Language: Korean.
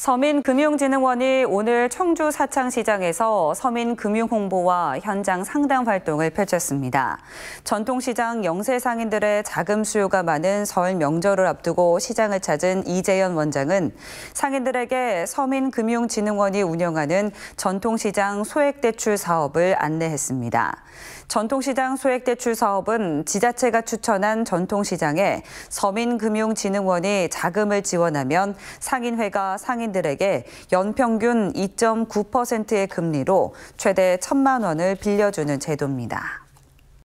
서민금융진흥원이 오늘 청주 사창시장에서 서민금융홍보와 현장 상담 활동을 펼쳤습니다. 전통시장 영세상인들의 자금 수요가 많은 설 명절을 앞두고 시장을 찾은 이재현 원장은 상인들에게 서민금융진흥원이 운영하는 전통시장 소액대출 사업을 안내했습니다. 전통시장 소액대출 사업은 지자체가 추천한 전통시장에 서민금융진흥원이 자금을 지원하면 상인회가 상인 직인들에게 연평균 2.9%의 금리로 최대 1 천만 원을 빌려주는 제도입니다.